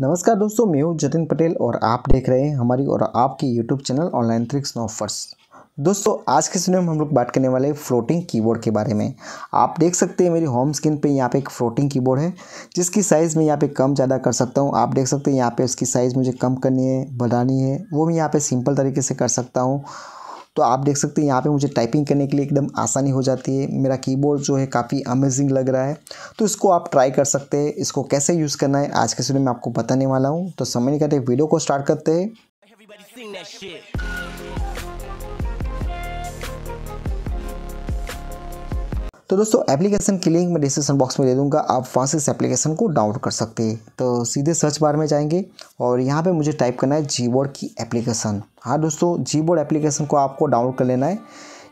नमस्कार दोस्तों मैं हूँ जतिन पटेल और आप देख रहे हैं हमारी और आपकी YouTube channel online tricks no offers दोस्तों आज के समय में हम लोग बात करने वाले फ्लोटिंग कीबोर्ड के बारे में आप देख सकते हैं मेरी होम स्क्रीन पे यहाँ पे एक फ्लोटिंग कीबोर्ड है जिसकी साइज़ मैं यहाँ पे कम ज़्यादा कर सकता हूँ आप देख सकते हैं यहाँ पे उसकी साइज़ मुझे कम करनी है बढ़ानी है वो मैं यहाँ पे सिंपल तरीके से कर सकता हूँ तो आप देख सकते हैं यहाँ पे मुझे टाइपिंग करने के लिए एकदम आसानी हो जाती है मेरा कीबोर्ड जो है काफ़ी अमेजिंग लग रहा है तो इसको आप ट्राई कर सकते हैं इसको कैसे यूज़ करना है आज के समय में आपको बताने वाला हूँ तो समय नहीं करते वीडियो को स्टार्ट करते हैं तो दोस्तों एप्लीकेशन की लिंक मैं डिस्क्रिप्शन बॉक्स में दे दूँगा आप वहाँ से इस एप्लीकेशन को डाउनलोड कर सकते हैं तो सीधे सर्च बार में जाएंगे और यहाँ पर मुझे टाइप करना है जी बोर्ड की एप्लीकेशन हाँ दोस्तों जी बोर्ड एप्लीकेशन को आपको डाउनलोड कर लेना है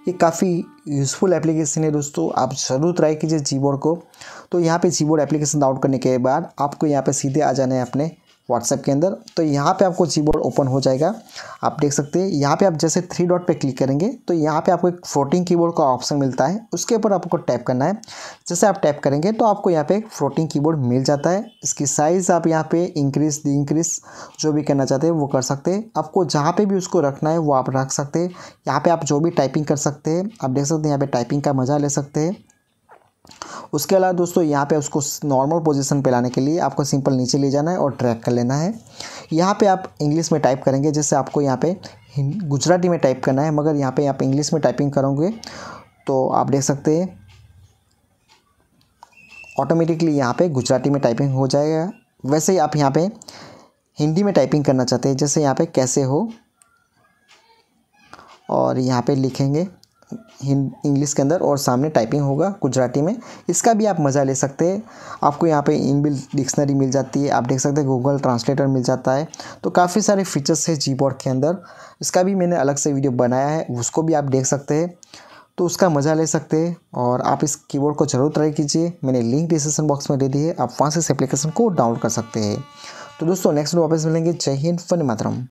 ये काफ़ी यूज़फुल एप्लीकेशन है दोस्तों आप ज़रूर ट्राई कीजिए जी बोर्ड को तो यहाँ पर जी बोर्ड एप्लीकेशन डाउनलोड करने के बाद आपको यहाँ पर सीधे आ जाना है अपने व्हाट्सएप के अंदर तो यहाँ पे आपको जी बोर्ड ओपन हो जाएगा आप देख सकते हैं यहाँ पे आप जैसे थ्री डॉट पे क्लिक करेंगे तो यहाँ पे आपको एक फ्लोटिंग कीबोर्ड का ऑप्शन मिलता है उसके ऊपर आपको टैप करना है जैसे आप टैप करेंगे तो आपको यहाँ पे एक फ्लोटिंग कीबोर्ड मिल जाता है इसकी साइज़ आप यहाँ पे इंक्रीज डी इंक्रीज जो भी करना चाहते हैं वो कर सकते हैं आपको जहाँ पर भी उसको रखना है वो आप रख सकते हैं यहाँ पर आप जो भी टाइपिंग कर सकते हैं आप देख सकते हैं यहाँ पर टाइपिंग का मज़ा ले सकते हैं उसके अलावा दोस्तों यहाँ पे उसको नॉर्मल पोजीशन पे लाने के लिए आपको सिंपल नीचे ले जाना है और ट्रैक कर लेना है यहाँ पे आप इंग्लिश में टाइप करेंगे जैसे आपको यहाँ पे गुजराती में टाइप करना है मगर यहाँ पे आप इंग्लिश में टाइपिंग करोगे तो आप देख सकते हैं ऑटोमेटिकली यहाँ पर गुजराती में टाइपिंग हो जाएगा वैसे ही आप यहाँ पर हिंदी में टाइपिंग करना चाहते हैं जैसे यहाँ पर कैसे हो और यहाँ पर लिखेंगे इंग्लिश के अंदर और सामने टाइपिंग होगा गुजराती में इसका भी आप मज़ा ले सकते हैं आपको यहाँ पे इनबिल डिक्शनरी मिल जाती है आप देख सकते हैं गूगल ट्रांसलेटर मिल जाता है तो काफ़ी सारे फीचर्स है जी के अंदर इसका भी मैंने अलग से वीडियो बनाया है उसको भी आप देख सकते हैं तो उसका मज़ा ले सकते हैं और आप इस कीबोर्ड को ज़रूर ट्राई कीजिए मैंने लिंक डिस्क्रिप्शन बॉक्स में दे दी है आप वहाँ से इस एप्लीकेशन को डाउनलोड कर सकते हैं तो दोस्तों नेक्स्ट वापस मिलेंगे जय हिंद फन मातरम